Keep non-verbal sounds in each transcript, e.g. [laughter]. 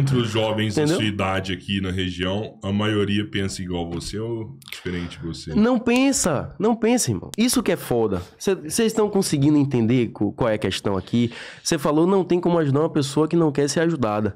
Entre os jovens Entendeu? da sua idade aqui na região, a maioria pensa igual você ou diferente de você? Não pensa, não pensa, irmão. Isso que é foda. Vocês estão conseguindo entender qual é a questão aqui? Você falou não tem como ajudar uma pessoa que não quer ser ajudada.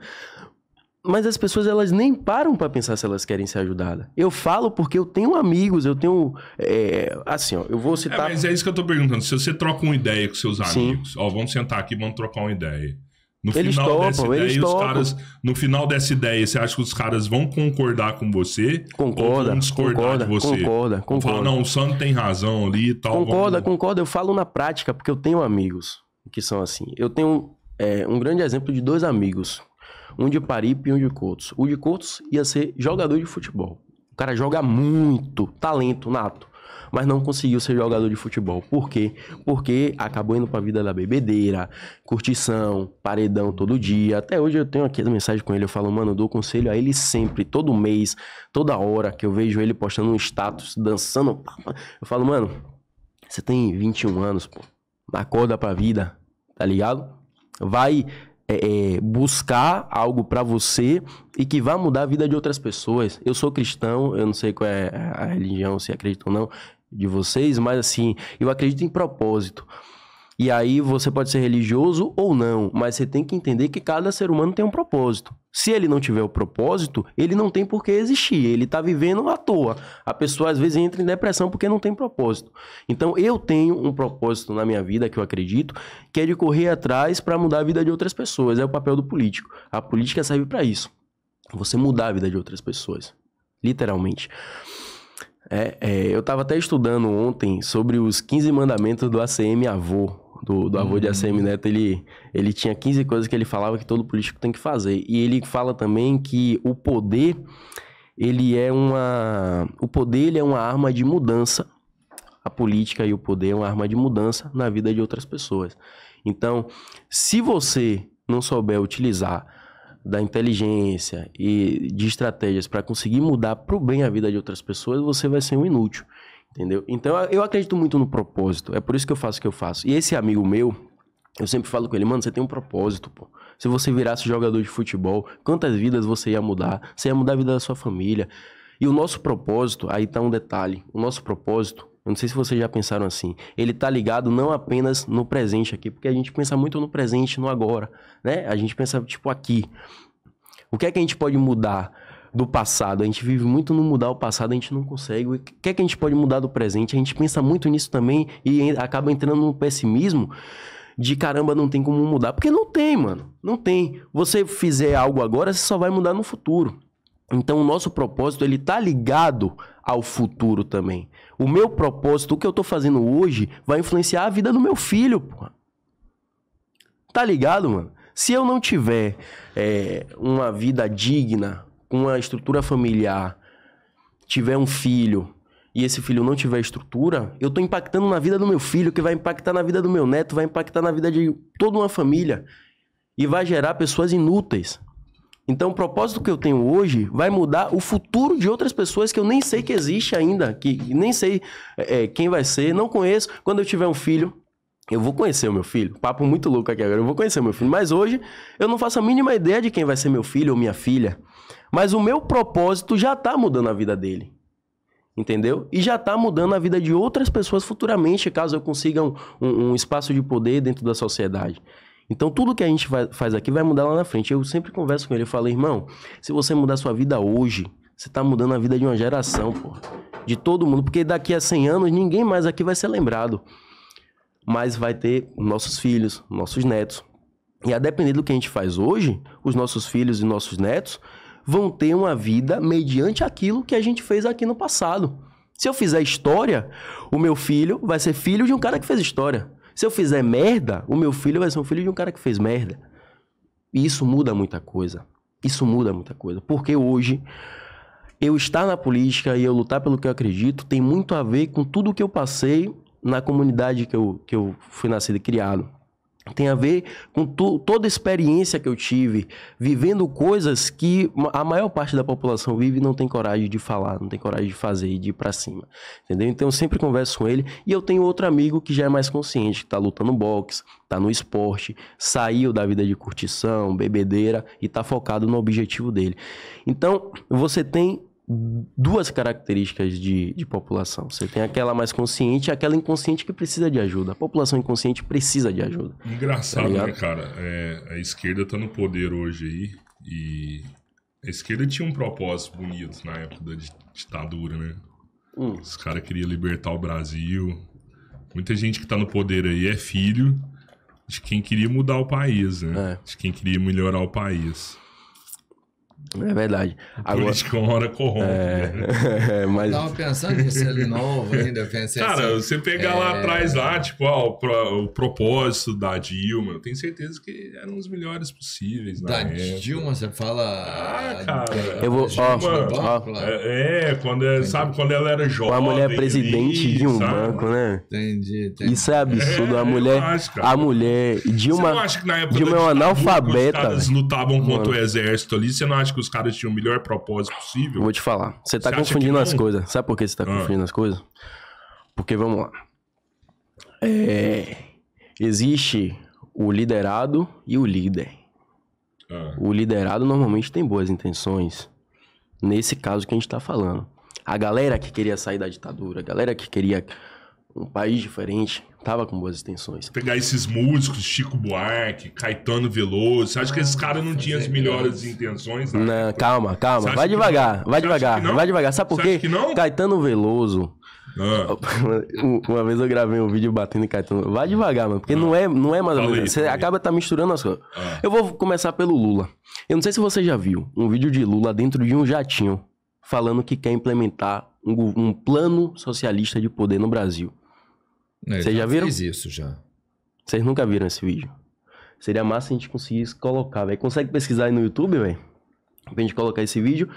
Mas as pessoas elas nem param para pensar se elas querem ser ajudadas. Eu falo porque eu tenho amigos, eu tenho é, assim, ó, eu vou é, citar. É, mas é isso que eu tô perguntando. Se você troca uma ideia com seus amigos, Sim. ó, vamos sentar aqui, vamos trocar uma ideia. No eles final topam, dessa ideia, eles os topam. caras, no final dessa ideia, você acha que os caras vão concordar com você? Concorda, vão discordar concorda, de você? Concorda, concorda. Falar, não, o Santo tem razão ali e tal. Concorda, vamos... concorda. Eu falo na prática porque eu tenho amigos que são assim. Eu tenho é, um grande exemplo de dois amigos. Um de Paripe e um de Coutos. O de Coutos ia ser jogador de futebol. O cara joga muito, talento nato mas não conseguiu ser jogador de futebol. Por quê? Porque acabou indo para a vida da bebedeira, curtição, paredão todo dia. Até hoje eu tenho aqui a mensagem com ele, eu falo, mano, eu dou conselho a ele sempre, todo mês, toda hora que eu vejo ele postando um status, dançando. Eu falo, mano, você tem 21 anos, pô. Acorda pra vida, tá ligado? Vai é, é, buscar algo para você e que vá mudar a vida de outras pessoas. Eu sou cristão, eu não sei qual é a religião, se acredito ou não, de vocês, mas assim, eu acredito em propósito. E aí você pode ser religioso ou não, mas você tem que entender que cada ser humano tem um propósito. Se ele não tiver o propósito, ele não tem por que existir, ele está vivendo à toa. A pessoa às vezes entra em depressão porque não tem propósito. Então eu tenho um propósito na minha vida que eu acredito, que é de correr atrás para mudar a vida de outras pessoas. É o papel do político. A política serve para isso. Você mudar a vida de outras pessoas, literalmente. É, é, eu estava até estudando ontem sobre os 15 mandamentos do ACM Avô, do, do avô uhum. de ACM Neto, ele, ele tinha 15 coisas que ele falava que todo político tem que fazer. E ele fala também que o poder, ele é uma... O poder, ele é uma arma de mudança. A política e o poder é uma arma de mudança na vida de outras pessoas. Então, se você não souber utilizar da inteligência e de estratégias para conseguir mudar para o bem a vida de outras pessoas, você vai ser um inútil. Entendeu? Então eu acredito muito no propósito. É por isso que eu faço o que eu faço. E esse amigo meu, eu sempre falo com ele, mano, você tem um propósito, pô. Se você virasse jogador de futebol, quantas vidas você ia mudar? Você ia mudar a vida da sua família. E o nosso propósito, aí tá um detalhe. O nosso propósito, eu não sei se vocês já pensaram assim, ele tá ligado não apenas no presente aqui, porque a gente pensa muito no presente, no agora, né? A gente pensa tipo aqui. O que é que a gente pode mudar? do passado. A gente vive muito no mudar o passado, a gente não consegue. O que é que a gente pode mudar do presente? A gente pensa muito nisso também e acaba entrando no pessimismo de caramba, não tem como mudar. Porque não tem, mano. Não tem. Você fizer algo agora, você só vai mudar no futuro. Então, o nosso propósito, ele tá ligado ao futuro também. O meu propósito, o que eu tô fazendo hoje, vai influenciar a vida do meu filho, porra. Tá ligado, mano? Se eu não tiver é, uma vida digna, com uma estrutura familiar, tiver um filho e esse filho não tiver estrutura, eu estou impactando na vida do meu filho, que vai impactar na vida do meu neto, vai impactar na vida de toda uma família e vai gerar pessoas inúteis. Então, o propósito que eu tenho hoje vai mudar o futuro de outras pessoas que eu nem sei que existe ainda, que nem sei é, é quem vai ser, não conheço. Quando eu tiver um filho, eu vou conhecer o meu filho. Papo muito louco aqui agora. Eu vou conhecer o meu filho. Mas hoje eu não faço a mínima ideia de quem vai ser meu filho ou minha filha. Mas o meu propósito já tá mudando a vida dele. Entendeu? E já tá mudando a vida de outras pessoas futuramente, caso eu consiga um, um, um espaço de poder dentro da sociedade. Então, tudo que a gente vai, faz aqui vai mudar lá na frente. Eu sempre converso com ele. Eu falo, irmão, se você mudar sua vida hoje, você tá mudando a vida de uma geração, pô. De todo mundo. Porque daqui a 100 anos, ninguém mais aqui vai ser lembrado mas vai ter nossos filhos, nossos netos. E a depender do que a gente faz hoje, os nossos filhos e nossos netos vão ter uma vida mediante aquilo que a gente fez aqui no passado. Se eu fizer história, o meu filho vai ser filho de um cara que fez história. Se eu fizer merda, o meu filho vai ser um filho de um cara que fez merda. E isso muda muita coisa. Isso muda muita coisa. Porque hoje, eu estar na política e eu lutar pelo que eu acredito tem muito a ver com tudo que eu passei na comunidade que eu, que eu fui nascido e criado. Tem a ver com tu, toda a experiência que eu tive, vivendo coisas que a maior parte da população vive e não tem coragem de falar, não tem coragem de fazer e de ir pra cima. Entendeu? Então eu sempre converso com ele. E eu tenho outro amigo que já é mais consciente, que tá lutando boxe, tá no esporte, saiu da vida de curtição, bebedeira e tá focado no objetivo dele. Então você tem duas características de, de população. Você tem aquela mais consciente e aquela inconsciente que precisa de ajuda. A população inconsciente precisa de ajuda. Engraçado, tá né, cara? É, a esquerda tá no poder hoje aí e a esquerda tinha um propósito bonito na época da ditadura, né? Hum. Os caras queriam libertar o Brasil. Muita gente que tá no poder aí é filho de quem queria mudar o país, né? É. De quem queria melhorar o país. É verdade. Agora, Política uma hora corrompe. É, né? [laughs] é, mas... Eu tava pensando nisso ali novo ainda, pensei Cara, assim, você pegar é... lá atrás, lá, tipo, ó, o, o, propósito da Dilma, eu tenho certeza que eram os melhores possíveis. Da época. Dilma, você fala. Ah, cara. Eu vou, Dilma, ó, ó, é, é, quando é, ela, sabe, quando ela era jovem. A mulher presidente ali, de um sabe? banco, né? Entendi, entendi. Isso é absurdo. É, a mulher. Acho, a mulher. Dilma. Você não acha que na época Dilma é um analfabeta. Os caras lutavam contra o exército ali, você não acha acha que os caras tinham o melhor propósito possível? Vou te falar. Você tá você confundindo as coisas. Sabe por que você tá ah. confundindo as coisas? Porque, vamos lá. É... Existe o liderado e o líder. Ah. O liderado normalmente tem boas intenções. Nesse caso que a gente tá falando. A galera que queria sair da ditadura, a galera que queria um país diferente, tava com boas intenções. Pegar esses músicos, Chico Buarque, Caetano Veloso, você acha que esses ah, caras não tinham as é melhores intenções? Não, né? não calma, calma, vai devagar, vai devagar, vai devagar. Sabe por quê? Caetano Veloso, ah. [laughs] Uma vez eu gravei um vídeo batendo em Caetano. Vai devagar, mano, porque ah. não, é, não é mais Falei, você falei. acaba tá misturando as coisas. Ah. Eu vou começar pelo Lula. Eu não sei se você já viu um vídeo de Lula dentro de um jatinho falando que quer implementar um, um plano socialista de poder no Brasil. É, Vocês já, viram? Fiz isso já. Vocês nunca viram esse vídeo. Seria massa a gente conseguir colocar, velho. Consegue pesquisar aí no YouTube, velho? Pra gente colocar esse vídeo.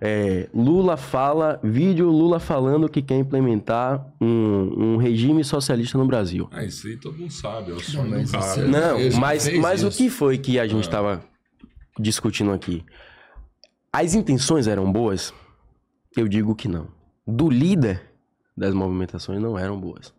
É, Lula fala, vídeo Lula falando que quer implementar um, um regime socialista no Brasil. Ah, isso aí todo mundo sabe, eu é sou mas cara. Não, mas, mas isso. É- o que foi que a gente estava discutindo aqui? As intenções eram boas? Eu digo que não. Do líder das movimentações não eram boas.